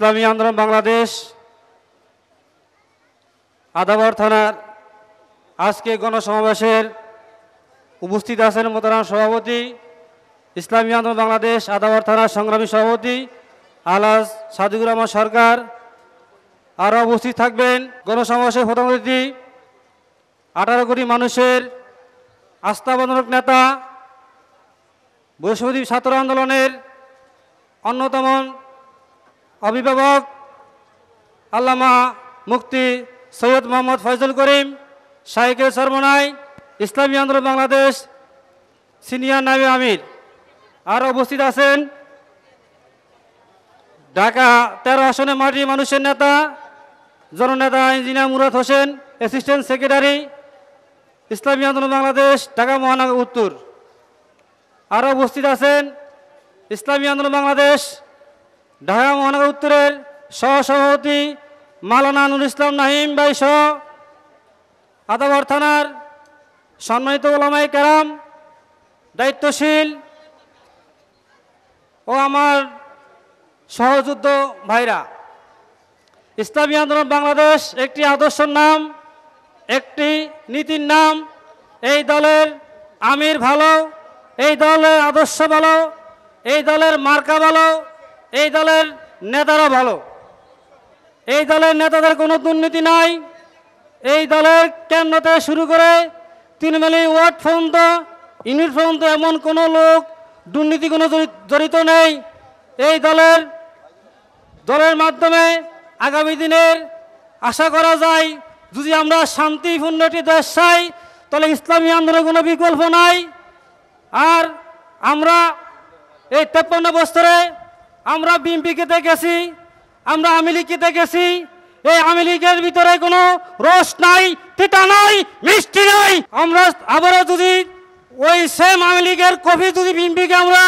ইসলামী আন্দোলন বাংলাদেশ আদাবর থানার আজকে গণসমাবেশের উপস্থিত আছেন মোতারাম সভাপতি ইসলামী আন্দোলন বাংলাদেশ আদাবর থানার সংগ্রামী সভাপতি আলাস সাদিকুর রহমান সরকার আরও উপস্থিত থাকবেন গণসমাবেশের প্রধান অতিথি আঠারো কোটি মানুষের আস্থাবন্ধক নেতা বৃহস্পতি ছাত্র আন্দোলনের অন্যতম অভিভাবক আল্লামা মুক্তি সৈয়দ মোহাম্মদ ফয়জুল করিম সাইকেল সরমনায় ইসলামী আন্দোলন বাংলাদেশ সিনিয়র নামে আমির আর উপস্থিত আছেন ঢাকা তেরো আসনে মাটি মানুষের নেতা জননেতা engineer Murad Hossain assistant secretary Islami Andolan Bangladesh Dhaka মহানগর উত্তর আরও উপস্থিত আছেন ইসলামী আন্দোলন বাংলাদেশ ঢাকা মহানগর উত্তরের সহসভাপতি মালানা নুর ইসলাম নাহিম ভাই সহ আদাবর থানার সম্মানিত ওলামাই কেরাম দায়িত্বশীল ও আমার সহযুদ্ধ ভাইরা ইসলামী আন্দোলন বাংলাদেশ একটি আদর্শের নাম একটি নীতির নাম এই দলের আমির ভালো এই দলের আদর্শ ভালো এই দলের মার্কা ভালো এই দলের নেতারা ভালো এই দলের নেতাদের কোনো দুর্নীতি নাই এই দলের কেন্দ্রতে শুরু করে তৃণমূলী ওয়ার্ড পর্যন্ত ইউনিট পর্যন্ত এমন কোনো লোক দুর্নীতি কোনো জড়িত নেই এই দলের দলের মাধ্যমে আগামী দিনের আশা করা যায় যদি আমরা শান্তিপূর্ণ একটি দেশ চাই তাহলে ইসলামী আন্দোলনের কোনো বিকল্প নাই আর আমরা এই তেপ্পান্ন বছরে আমরা বিএমপিকেতে গেছি আমরা আমিলিকিতে গেছি এই আমিলিকের ভিতরে কোনো রস নাই তিতা নাই মিষ্টি নাই আমরা আবারও যদি ওই সেম আমিলিকের কফি যদি বিএমপিকে আমরা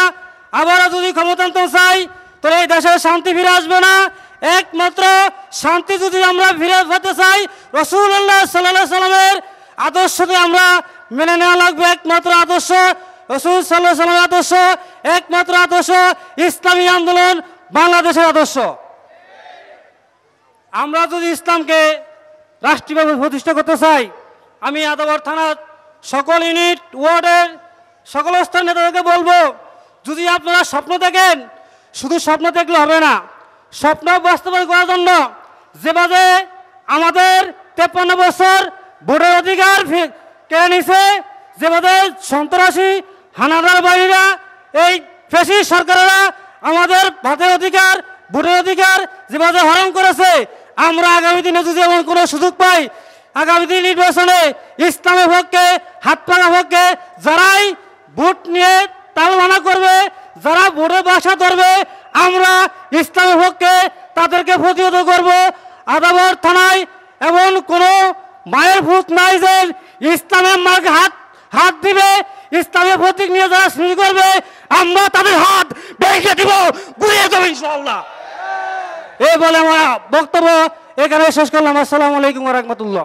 আবারও যদি ক্ষমতান্ত চাই তাহলে এই দেশের শান্তি ফিরে আসবে না একমাত্র শান্তি যদি আমরা ফিরে পেতে চাই রসুল্লাহ সাল্লাহ সাল্লামের আদর্শকে আমরা মেনে নেওয়া লাগবে একমাত্র আদর্শ রসুল সাল্লাহ সাল্লামের আদর্শ একমাত্র আদর্শ ইসলামী আন্দোলন বাংলাদেশের আদর্শ আমরা যদি ইসলামকে রাষ্ট্রীয়ভাবে প্রতিষ্ঠা করতে চাই আমি আদাবর থানার সকল ইউনিট ওয়ার্ডের সকল স্থান নেতাদেরকে বলবো যদি আপনারা স্বপ্ন দেখেন শুধু স্বপ্ন দেখলে হবে না স্বপ্ন বাস্তবায়ন করার জন্য যেভাবে আমাদের তেপ্পান্ন বছর ভোটের অধিকার কেড়ে নিছে যেভাবে সন্ত্রাসী হানাদার বাহিনীরা এই ফেসি সরকারেরা আমাদের ভাতের অধিকার ভোটের অধিকার যেভাবে হরণ করেছে আমরা আগামী দিনে যদি এমন কোনো সুযোগ পাই আগামী দিন নির্বাচনে ইসলামের পক্ষে হাত পাকা পক্ষে যারাই ভোট নিয়ে তালবানা করবে যারা ভোটে বাসা ধরবে আমরা ইসলামের পক্ষে তাদেরকে প্রতিহত করব আদাবর থানায় এমন কোনো মায়ের ভূত নাই যে ইসলামের মার্গে হাত হাত দিবে ইসলামের প্রতীক নিয়ে যারা শুরু করবে আমরা তাদের হাত ভেঙে দিব গুড়িয়ে দেব ইনশাল্লাহ এই বলে আমার বক্তব্য এখানে শেষ করলাম আসসালামু আলাইকুম রহমতুল্লাহ